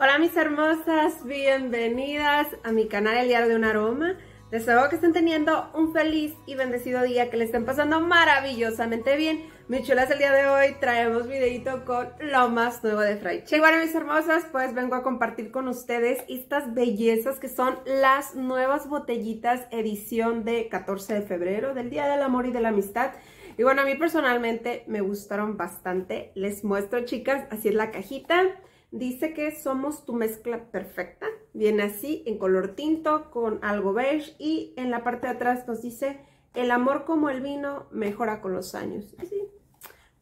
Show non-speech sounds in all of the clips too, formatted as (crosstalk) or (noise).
Hola mis hermosas, bienvenidas a mi canal El Diario de un Aroma. Deseo que estén teniendo un feliz y bendecido día, que le estén pasando maravillosamente bien. Mis chulas, el día de hoy traemos videito con lo más nuevo de Fry Che. Bueno, mis hermosas, pues vengo a compartir con ustedes estas bellezas que son las nuevas botellitas edición de 14 de febrero, del Día del Amor y de la Amistad. Y bueno, a mí personalmente me gustaron bastante. Les muestro, chicas, así es la cajita. Dice que somos tu mezcla perfecta. Viene así, en color tinto, con algo beige. Y en la parte de atrás nos dice, el amor como el vino mejora con los años. sí,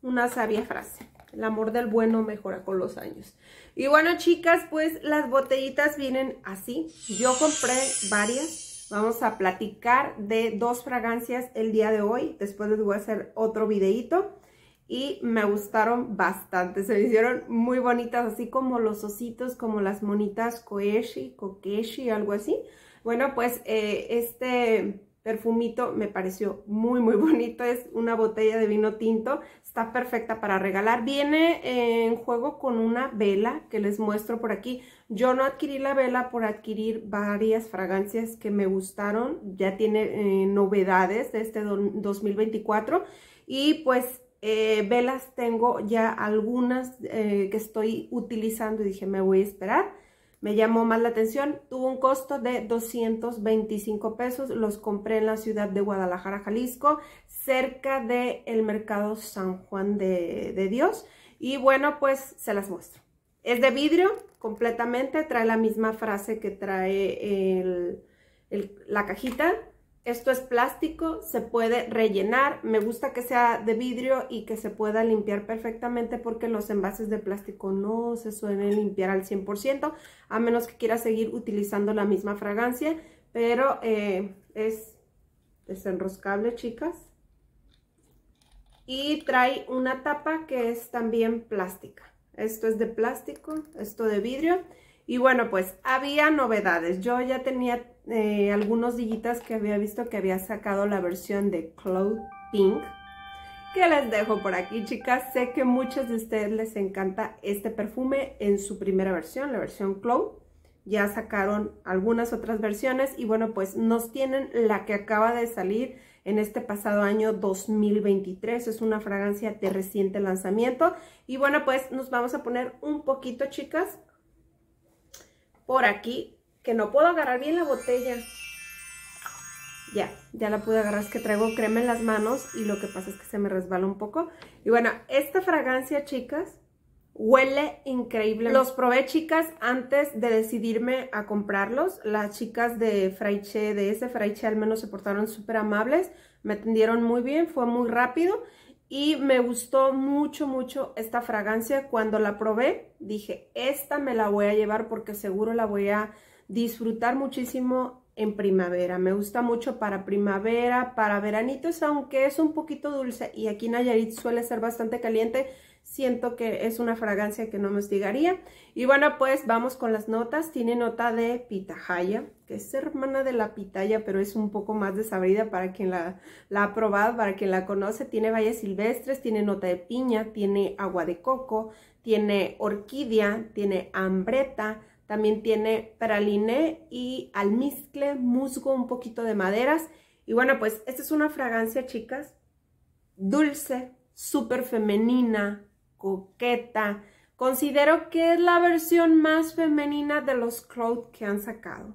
una sabia frase. El amor del bueno mejora con los años. Y bueno, chicas, pues las botellitas vienen así. Yo compré varias. Vamos a platicar de dos fragancias el día de hoy. Después les voy a hacer otro videito y me gustaron bastante. Se me hicieron muy bonitas, así como los ositos, como las monitas Koeshi, Kokeshi, algo así. Bueno, pues eh, este perfumito me pareció muy, muy (laughs) bonito. Es una botella de vino tinto. Está perfecta para regalar. Viene en juego con una vela que les muestro por aquí. Yo no adquirí la vela por adquirir varias fragancias que me gustaron. Ya tiene eh, novedades de este 2024. Y pues eh, velas tengo ya algunas eh, que estoy utilizando y dije me voy a esperar. Me llamó más la atención, tuvo un costo de 225 pesos, los compré en la ciudad de Guadalajara, Jalisco, cerca del el mercado San Juan de, Dios. Y bueno, pues se las muestro. Es de vidrio completamente, trae la misma frase que trae la cajita, esto es plástico, se puede rellenar. Me gusta que sea de vidrio y que se pueda limpiar perfectamente porque los envases de plástico no se suelen limpiar al 100%, a menos que quiera seguir utilizando la misma fragancia. Pero eh, es desenroscable, chicas. Y trae una tapa que es también plástica. Esto es de plástico, esto de vidrio. Y bueno, pues había novedades. Yo ya tenía eh, algunos dillitas que había visto que había sacado la versión de Cloud Pink. Que les dejo por aquí, chicas. Sé que muchos de ustedes les encanta este perfume en su primera versión, la versión Cloud. Ya sacaron algunas otras versiones y bueno, pues nos tienen la que acaba de salir en este pasado año 2023. Es una fragancia de reciente lanzamiento. Y bueno, pues nos vamos a poner un poquito, chicas, por aquí, que no puedo agarrar bien la botella. Ya, ya la pude agarrar, es que traigo crema en las manos y lo que pasa es que se me resbala un poco. Y bueno, esta fragancia, chicas, Huele increíble. Los probé, chicas, antes de decidirme a comprarlos. Las chicas de Fraiche, de ese Fraiche, al menos se portaron súper amables. Me atendieron muy bien, fue muy rápido y me gustó mucho, mucho esta fragancia. Cuando la probé, dije, esta me la voy a llevar porque seguro la voy a disfrutar muchísimo en primavera. Me gusta mucho para primavera, para veranitos, aunque es un poquito dulce y aquí en Nayarit suele ser bastante caliente, siento que es una fragancia que no me hostigaría. Y bueno, pues vamos con las notas. Tiene nota de pitahaya, que es hermana de la pitaya, pero es un poco más desabrida para quien la, ha probado, para quien la conoce. Tiene valles silvestres, tiene nota de piña, tiene agua de coco, tiene orquídea, tiene hambreta, también tiene praliné y almizcle, musgo, un poquito de maderas. Y bueno, pues esta es una fragancia, chicas, dulce, súper femenina, coqueta. Considero que es la versión más femenina de los cloud que han sacado.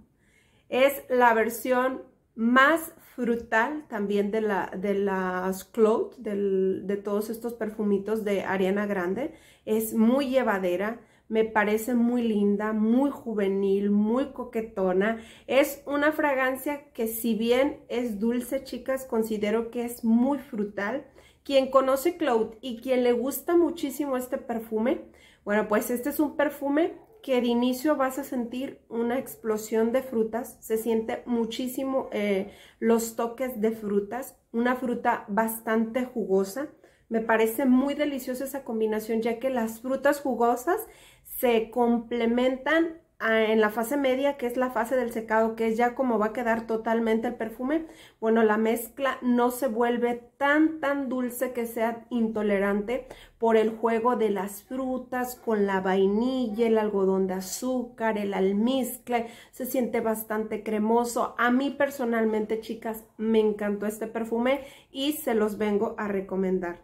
Es la versión más frutal también de, la, de las cloud, de todos estos perfumitos de Ariana Grande. Es muy llevadera, me parece muy linda, muy juvenil, muy coquetona. Es una fragancia que si bien es dulce, chicas, considero que es muy frutal. Quien conoce Cloud y quien le gusta muchísimo este perfume, bueno, pues este es un perfume que de inicio vas a sentir una explosión de frutas, se siente muchísimo eh, los toques de frutas, una fruta bastante jugosa. Me parece muy deliciosa esa combinación ya que las frutas jugosas se complementan Ah, en la fase media, que es la fase del secado, que es ya como va a quedar totalmente el perfume, bueno, la mezcla no se vuelve tan, tan dulce que sea intolerante por el juego de las frutas con la vainilla, el algodón de azúcar, el almizcle, se siente bastante cremoso. A mí personalmente, chicas, me encantó este perfume y se los vengo a recomendar.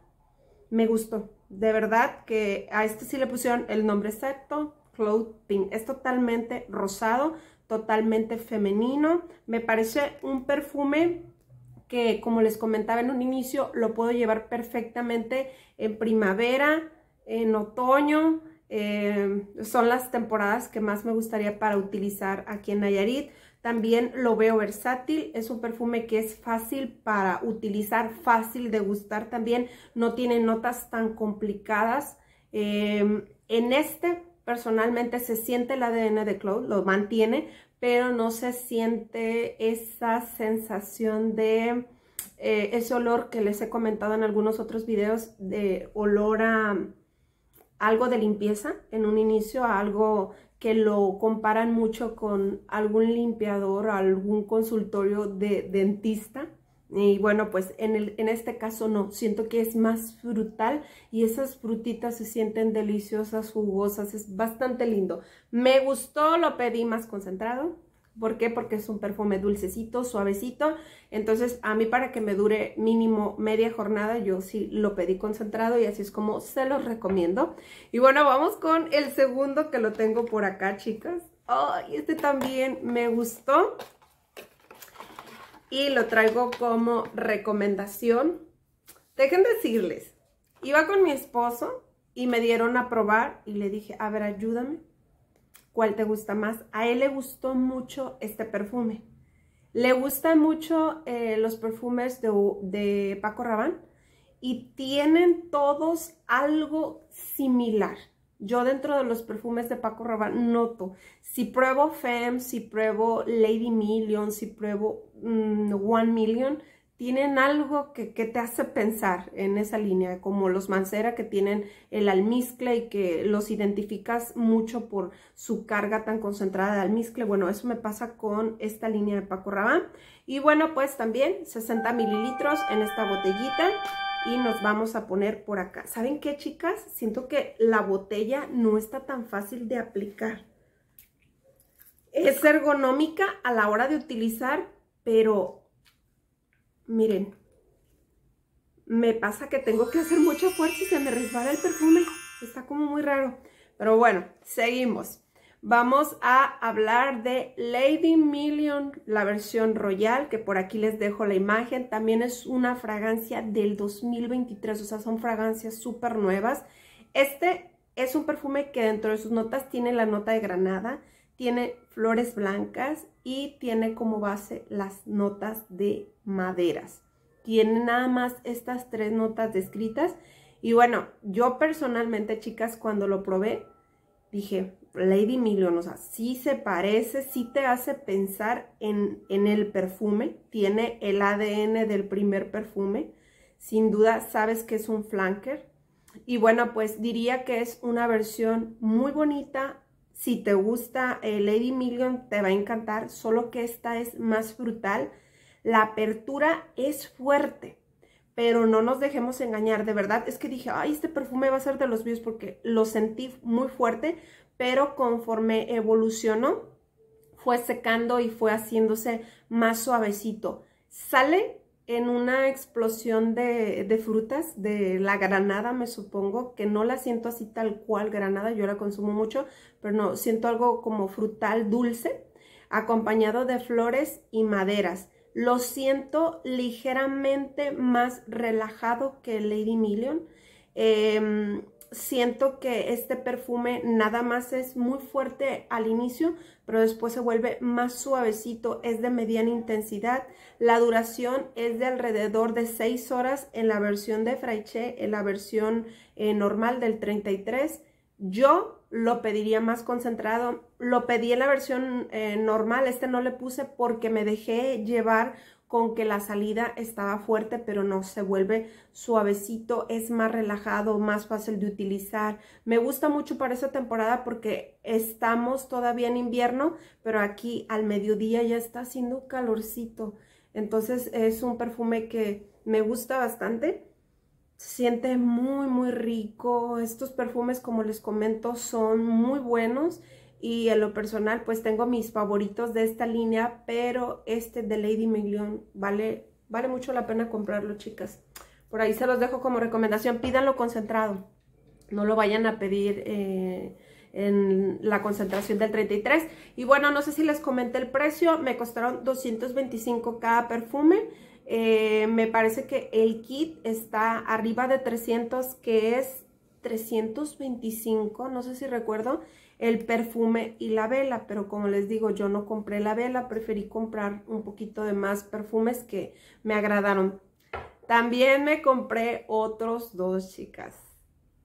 Me gustó. De verdad que a este sí le pusieron el nombre exacto, es totalmente rosado, totalmente femenino. Me parece un perfume que, como les comentaba en un inicio, lo puedo llevar perfectamente en primavera, en otoño. Eh, son las temporadas que más me gustaría para utilizar aquí en Nayarit. También lo veo versátil, es un perfume que es fácil para utilizar, fácil de gustar también, no tiene notas tan complicadas. Eh, en este personalmente se siente el ADN de Cloud lo mantiene, pero no se siente esa sensación de eh, ese olor que les he comentado en algunos otros videos de olor a algo de limpieza en un inicio, a algo que lo comparan mucho con algún limpiador, algún consultorio de dentista. Y bueno, pues en, el, en este caso no, siento que es más frutal y esas frutitas se sienten deliciosas, jugosas, es bastante lindo. Me gustó, lo pedí más concentrado. ¿Por qué? Porque es un perfume dulcecito, suavecito. Entonces, a mí para que me dure mínimo media jornada, yo sí lo pedí concentrado y así es como se los recomiendo. Y bueno, vamos con el segundo que lo tengo por acá, chicas. ¡Ay, este también me gustó! y lo traigo como recomendación. Dejen decirles, iba con mi esposo y me dieron a probar y le dije, a ver, ayúdame, ¿cuál te gusta más? A él le gustó mucho este perfume. Le gustan mucho eh, los perfumes de, de Paco Rabanne y tienen todos algo similar. Yo dentro de los perfumes de Paco Rabanne noto, si pruebo FEM, si pruebo Lady Million, si pruebo mm, One Million, tienen algo que, que, te hace pensar en esa línea, como los Mancera que tienen el almizcle y que los identificas mucho por su carga tan concentrada de almizcle. Bueno, eso me pasa con esta línea de Paco Rabanne. Y bueno, pues también 60 mililitros en esta botellita y nos vamos a poner por acá. ¿Saben qué, chicas? Siento que la botella no está tan fácil de aplicar. Es ergonómica a la hora de utilizar, pero miren, me pasa que tengo que hacer mucha fuerza y se me resbala el perfume. Está como muy raro. Pero bueno, seguimos. Vamos a hablar de Lady Million, la versión royal, que por aquí les dejo la imagen. También es una fragancia del 2023, o sea, son fragancias súper nuevas. Este es un perfume que dentro de sus notas tiene la nota de granada, tiene flores blancas y tiene como base las notas de maderas. Tiene nada más estas tres notas descritas. Y bueno, yo personalmente, chicas, cuando lo probé, dije, Lady Million, o sea, sí se parece, sí te hace pensar en, en el perfume. Tiene el ADN del primer perfume. Sin duda sabes que es un flanker. Y bueno, pues diría que es una versión muy bonita, si te gusta eh, Lady Million, te va a encantar, solo que esta es más frutal. La apertura es fuerte, pero no nos dejemos engañar. De verdad, es que dije, ay, este perfume va a ser de los míos porque lo sentí muy fuerte, pero conforme evolucionó, fue secando y fue haciéndose más suavecito. Sale en una explosión de, frutas, de la granada me supongo, que no la siento así tal cual granada, yo la consumo mucho, pero no, siento algo como frutal dulce, acompañado de flores y maderas. Lo siento ligeramente más relajado que Lady Million. Eh, siento que este perfume nada más es muy fuerte al inicio, pero después se vuelve más suavecito, es de mediana intensidad. La duración es de alrededor de 6 horas en la versión de Fraiche, en la versión eh, normal del 33. Yo lo pediría más concentrado, lo pedí en la versión eh, normal, este no le puse porque me dejé llevar con que la salida estaba fuerte, pero no, se vuelve suavecito, es más relajado, más fácil de utilizar. Me gusta mucho para esta temporada porque estamos todavía en invierno, pero aquí al mediodía ya está haciendo calorcito. Entonces es un perfume que me gusta bastante. Se siente muy, muy rico. Estos perfumes, como les comento, son muy buenos y en lo personal pues tengo mis favoritos de esta línea, pero este de Lady Million vale, vale mucho la pena comprarlo chicas. Por ahí se los dejo como recomendación, pídanlo concentrado, no lo vayan a pedir eh, en la concentración del 33. Y bueno, no sé si les comenté el precio, me costaron 225 cada perfume. Eh, me parece que el kit está arriba de 300, que es 325, no sé si recuerdo, el perfume y la vela, pero como les digo, yo no compré la vela, preferí comprar un poquito de más perfumes que me agradaron. También me compré otros dos, chicas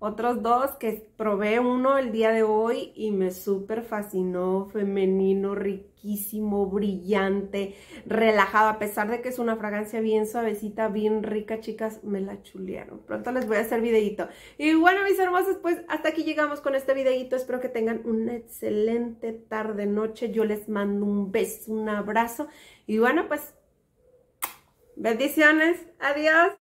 otros dos que probé uno el día de hoy y me súper fascinó, femenino, riquísimo, brillante, relajado, a pesar de que es una fragancia bien suavecita, bien rica, chicas, me la chulearon. Pronto les voy a hacer videito. Y bueno, mis hermosos, pues hasta aquí llegamos con este videito, espero que tengan una excelente tarde, noche, yo les mando un beso, un abrazo y bueno, pues bendiciones, adiós.